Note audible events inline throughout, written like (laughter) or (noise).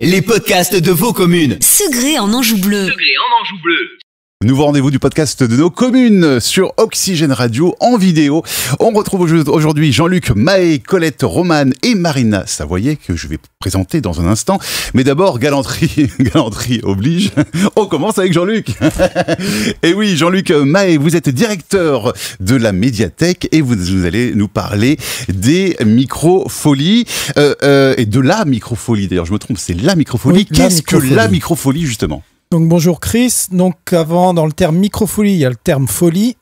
Les podcasts de vos communes. Segré en Anjou Bleu. en Anjou Bleu. Nouveau rendez-vous du podcast de nos communes sur Oxygène Radio en vidéo. On retrouve aujourd'hui Jean-Luc Maé, Colette Romane et Marina Savoyer que je vais présenter dans un instant. Mais d'abord, galanterie, (laughs) galanterie oblige. On commence avec Jean-Luc. (laughs) Et eh oui, Jean-Luc Maé, vous êtes directeur de la médiathèque et vous, allez nous parler des microfolies euh, euh, et de la microfolie. D'ailleurs, je me trompe, c'est la microfolie. Qu'est-ce que la microfolie justement donc bonjour Chris. Donc avant, dans le terme microfolie, il y a le terme folie.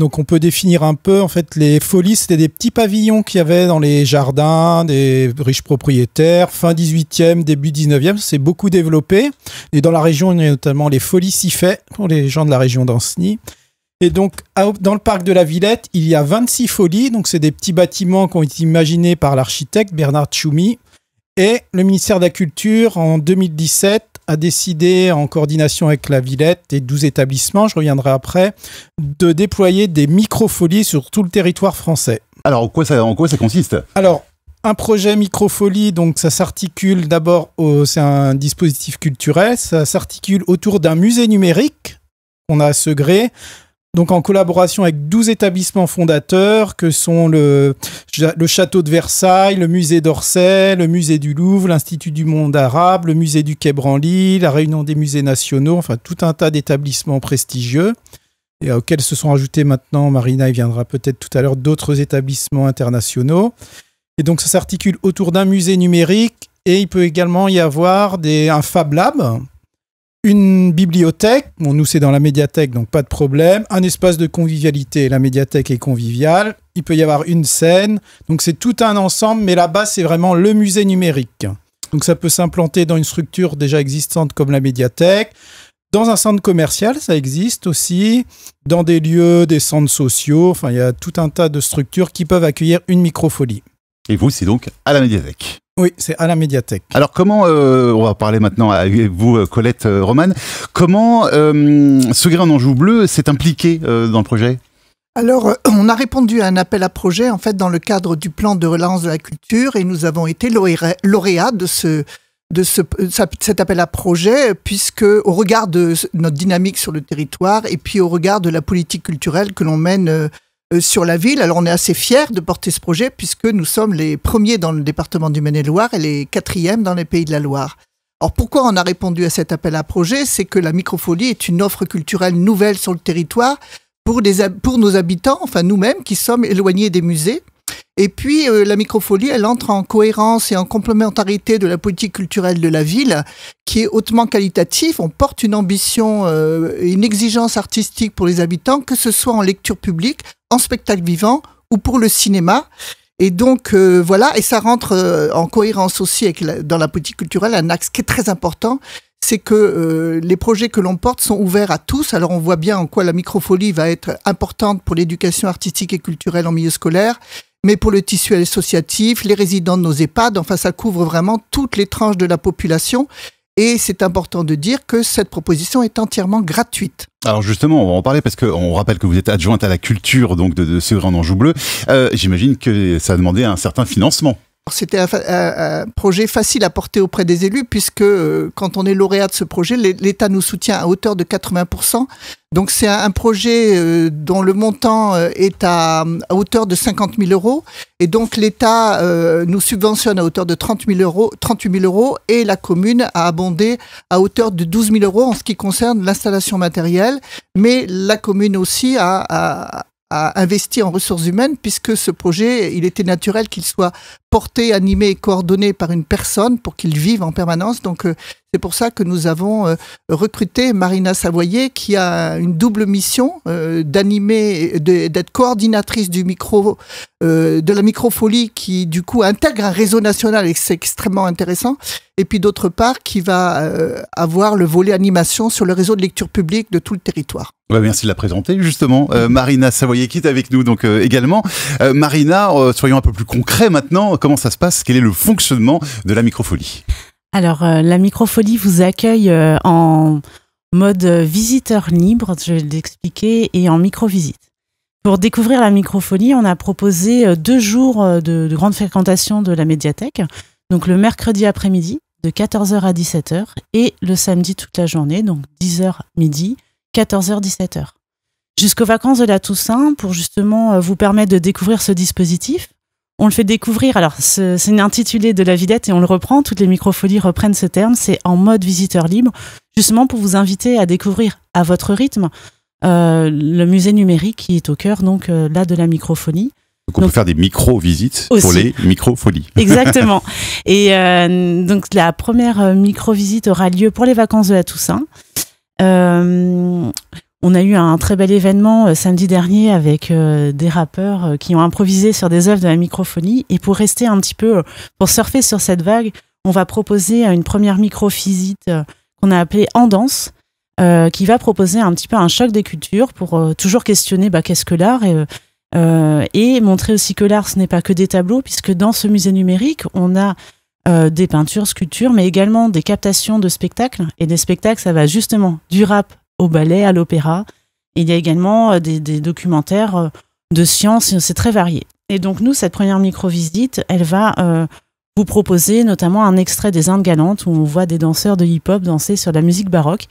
Donc on peut définir un peu, en fait, les folies, c'était des petits pavillons qu'il y avait dans les jardins des riches propriétaires, fin 18e, début 19e, c'est beaucoup développé. Et dans la région, il y a notamment les folies fait, pour les gens de la région d'Anceny. Et donc, dans le parc de la Villette, il y a 26 folies, donc c'est des petits bâtiments qui ont été imaginés par l'architecte Bernard Tchoumi. Et le ministère de la Culture, en 2017, a décidé, en coordination avec la Villette et 12 établissements, je reviendrai après, de déployer des microfolies sur tout le territoire français. Alors, en quoi ça, en quoi ça consiste Alors, un projet Microfolie, donc ça s'articule d'abord, c'est un dispositif culturel, ça s'articule autour d'un musée numérique qu'on a à Segré, donc en collaboration avec 12 établissements fondateurs que sont le, château de Versailles, le musée d'Orsay, le musée du Louvre, l'Institut du monde arabe, le musée du Quai Branly, la Réunion des musées nationaux, enfin tout un tas d'établissements prestigieux et auxquels se sont ajoutés maintenant, Marina et viendra peut-être tout à l'heure, d'autres établissements internationaux. Et donc ça s'articule autour d'un musée numérique et il peut également y avoir des, un Fab Lab une bibliothèque, bon, nous c'est dans la médiathèque, donc pas de problème, un espace de convivialité, la médiathèque est conviviale, il peut y avoir une scène, donc c'est tout un ensemble, mais là-bas c'est vraiment le musée numérique. Donc ça peut s'implanter dans une structure déjà existante comme la médiathèque, dans un centre commercial, ça existe aussi, dans des lieux, des centres sociaux, enfin il y a tout un tas de structures qui peuvent accueillir une microfolie. Et vous, c'est donc à la médiathèque oui, c'est à la médiathèque. Alors comment, euh, on va parler maintenant à vous euh, Colette euh, Roman, comment ce grain bleu s'est impliqué dans le projet alors, on a répondu à un appel à projet, en fait, dans le cadre du plan de relance de la culture, et nous avons été lauréats de ce, de ce, cet appel à projet, puisque au regard de notre dynamique sur le territoire et puis au regard de la politique culturelle que l'on mène euh, sur la ville. Alors on est assez fiers de porter ce projet puisque nous sommes les premiers dans le département du Maine-et-Loire et les quatrièmes dans les pays de la Loire. Alors pourquoi on a répondu à cet appel à projet C'est que la microfolie est une offre culturelle nouvelle sur le territoire pour, des pour nos habitants, enfin nous-mêmes qui sommes éloignés des musées. Et puis, euh, la microfolie, elle entre en cohérence et en complémentarité de la politique culturelle de la ville, qui est hautement qualitative. On porte une ambition, euh, une exigence artistique pour les habitants, que ce soit en lecture publique, en spectacle vivant ou pour le cinéma. Et donc, euh, voilà, et ça rentre en cohérence aussi avec dans la politique culturelle, un axe qui est très important, c'est que les projets que l'on porte sont ouverts à tous. Alors on voit bien en quoi la microfolie va être importante pour l'éducation artistique et culturelle en milieu scolaire mais pour le tissu associatif, les résidents de nos EHPAD, enfin ça couvre vraiment toutes les tranches de la population. Et c'est important de dire que cette proposition est entièrement gratuite. Alors justement, on va en parler parce qu'on rappelle que vous êtes adjointe à la culture donc de, ce grand enjeu bleu. Euh, j'imagine que ça a demandé un certain financement. C'était un, projet facile à porter auprès des élus puisque euh, quand on est lauréat de ce projet, l'État nous soutient à hauteur de 80%. Donc c'est un, projet euh, dont le montant euh, est à, hauteur de 50 000 euros et donc l'État nous subventionne à hauteur de 30 000 euros, 38 000 euros et la commune a abondé à hauteur de 12 000 euros en ce qui concerne l'installation matérielle. Mais la commune aussi a, a, en ressources humaines puisque ce projet, il était naturel qu'il soit porté, animé et coordonné par une personne pour qu'il vive en permanence. Donc euh, c'est pour ça que nous avons euh, recruté Marina Savoyer qui a une double mission euh, d'animer, d'être coordinatrice du micro, de la microfolie qui du coup intègre un réseau national et c'est extrêmement intéressant. Et puis d'autre part qui va avoir le volet animation sur le réseau de lecture publique de tout le territoire. merci de la présenter justement. Marina Savoyer qui est avec nous donc également. Marina, soyons un peu plus concrets maintenant comment ça se passe Quel est le fonctionnement de la microfolie Alors, euh, la microfolie vous accueille euh, en mode euh, visiteur libre, je vais l'expliquer, et en micro-visite. Pour découvrir la microfolie, on a proposé deux jours de, grande fréquentation de la médiathèque. Donc le mercredi après-midi, de 14h à 17h, et le samedi toute la journée, donc 10h midi, 14h 17h. Jusqu'aux vacances de la Toussaint, pour justement vous permettre de découvrir ce dispositif, on le fait découvrir. Alors, c'est intitulé de la vidette et on le reprend. Toutes les microfolies reprennent ce terme. C'est en mode visiteur libre, justement pour vous inviter à découvrir à votre rythme euh, le musée numérique qui est au cœur donc euh, là de la microfolie. Donc on peut faire des micro-visites pour les microfolies. (laughs) (laughs) Exactement. Et euh, donc la première micro-visite aura lieu pour les vacances de la Toussaint. On a eu un très bel événement euh, samedi dernier avec euh, des rappeurs euh, qui ont improvisé sur des œuvres de la microphonie. Et pour rester un petit peu, pour surfer sur cette vague, on va proposer une première micro-visite qu'on a appelée En Danse. qui va proposer un petit peu un choc des cultures pour toujours questionner bah, qu'est-ce que l'art et, montrer aussi que l'art ce n'est pas que des tableaux puisque dans ce musée numérique on a des peintures, sculptures, mais également des captations de spectacles. Et des spectacles, ça va justement du rap au ballet, à l'opéra. Il y a également euh, des, documentaires euh, de sciences, c'est très varié. Et donc nous, cette première micro-visite, elle va euh, vous proposer notamment un extrait des Indes galantes où on voit des danseurs de hip-hop danser sur la musique baroque.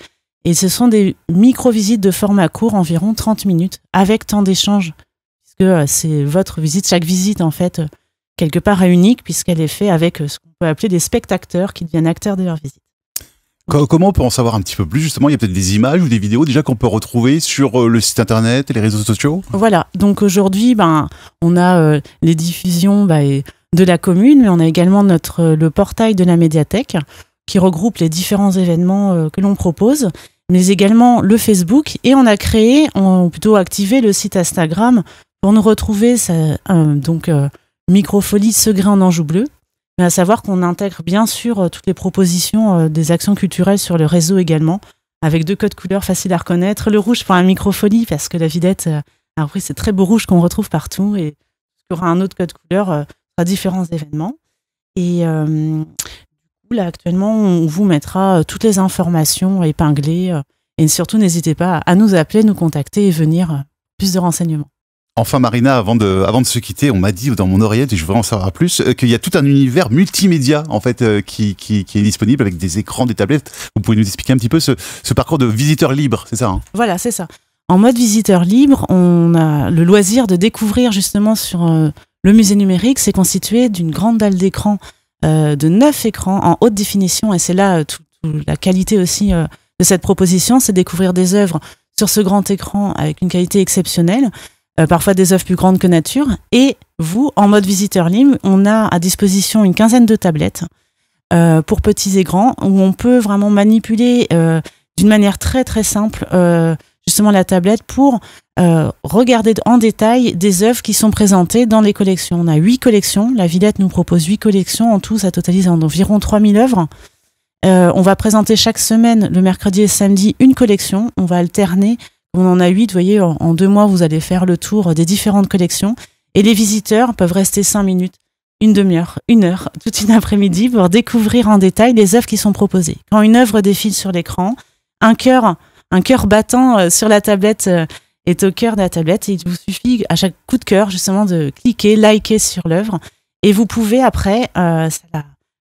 Et ce sont des micro-visites de format court, environ 30 minutes, avec temps d'échange, puisque c'est votre visite, chaque visite en fait, quelque part est unique, puisqu'elle est faite avec ce qu'on peut appeler des spectateurs qui deviennent acteurs de leur visite. Comment on peut en savoir un petit peu plus justement Il y a peut-être des images ou des vidéos déjà qu'on peut retrouver sur euh, le site internet et les réseaux sociaux Voilà, donc aujourd'hui, ben, on a euh, les diffusions bah, de la commune, mais on a également notre, euh, le portail de la médiathèque qui regroupe les différents événements que l'on propose, mais également le Facebook. Et on a créé, on, plutôt activé le site Instagram pour nous retrouver, donc Microfolie grain en Anjou Bleu mais à savoir qu'on intègre bien sûr euh, toutes les propositions euh, des actions culturelles sur le réseau également, avec deux codes couleurs faciles à reconnaître, le rouge pour la microphonie, parce que la vidette euh, a repris ces très beau rouge qu'on retrouve partout, et il y aura un autre code couleur sera différents événements. Et là actuellement, on vous mettra toutes les informations épinglées, et surtout n'hésitez pas à nous appeler, nous contacter et venir plus de renseignements. Enfin Marina, avant de, avant de se quitter, on m'a dit dans mon oreillette, et je voudrais en savoir plus, euh, qu'il y a tout un univers multimédia en fait euh, qui, qui, est disponible avec des écrans, des tablettes. Vous pouvez nous expliquer un petit peu ce, parcours de visiteur libre, c'est ça hein Voilà, c'est ça. En mode visiteur libre, on a le loisir de découvrir justement sur euh, le musée numérique. C'est constitué d'une grande dalle d'écran, de neuf écrans en haute définition, et c'est là la qualité aussi de cette proposition, c'est découvrir des œuvres sur ce grand écran avec une qualité exceptionnelle. Euh, parfois des œuvres plus grandes que nature. Et vous, en mode visiteur LIM, on a à disposition une quinzaine de tablettes euh, pour petits et grands, où on peut vraiment manipuler euh, d'une manière très très simple justement la tablette pour regarder en détail des œuvres qui sont présentées dans les collections. On a huit collections, la Villette nous propose huit collections, en tout ça totalise en environ 3000 œuvres. on va présenter chaque semaine, le mercredi et samedi, une collection. On va alterner on en a huit, vous voyez, en, deux mois, vous allez faire le tour des différentes collections. Et les visiteurs peuvent rester cinq minutes, une demi-heure, une heure, (laughs) toute une après-midi pour découvrir en détail les œuvres qui sont proposées. Quand une œuvre défile sur l'écran, un cœur, un cœur battant euh, sur la tablette euh, est au cœur de la tablette et il vous suffit à chaque coup de cœur justement de cliquer, liker sur l'œuvre et vous pouvez après, euh,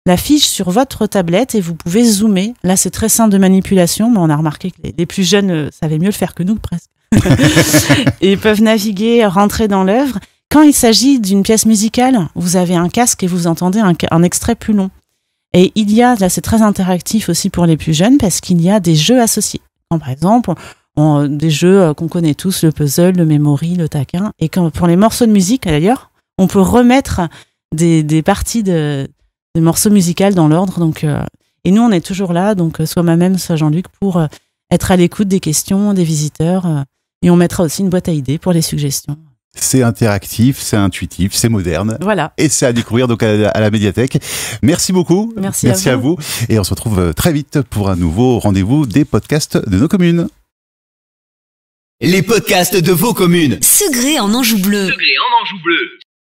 la fiche sur votre tablette et vous pouvez zoomer. Là, c'est très simple de manipulation, mais on a remarqué que les, plus jeunes euh, savaient mieux le faire que nous, presque. (laughs) Ils peuvent naviguer, rentrer dans l'œuvre. Quand il s'agit d'une pièce musicale, vous avez un casque et vous entendez un, extrait plus long. Et il y a, là c'est très interactif aussi pour les plus jeunes, parce qu'il y a des jeux associés. par exemple, euh, des jeux euh, qu'on connaît tous, le puzzle, le memory, le taquin. Et pour les morceaux de musique, d'ailleurs, on peut remettre des parties de, des morceaux musicaux dans l'ordre. Donc, euh, et nous, on est toujours là, donc euh, soit moi-même, soit Jean-Luc, pour euh, être à l'écoute des questions des visiteurs. et on mettra aussi une boîte à idées pour les suggestions. C'est interactif, c'est intuitif, c'est moderne. Voilà. Et c'est à découvrir donc à la, médiathèque. Merci beaucoup. Merci, Merci à, vous. Et on se retrouve très vite pour un nouveau rendez-vous des podcasts de nos communes. Les podcasts de vos communes. Segré en Anjou Bleu. Segré en Anjou Bleu.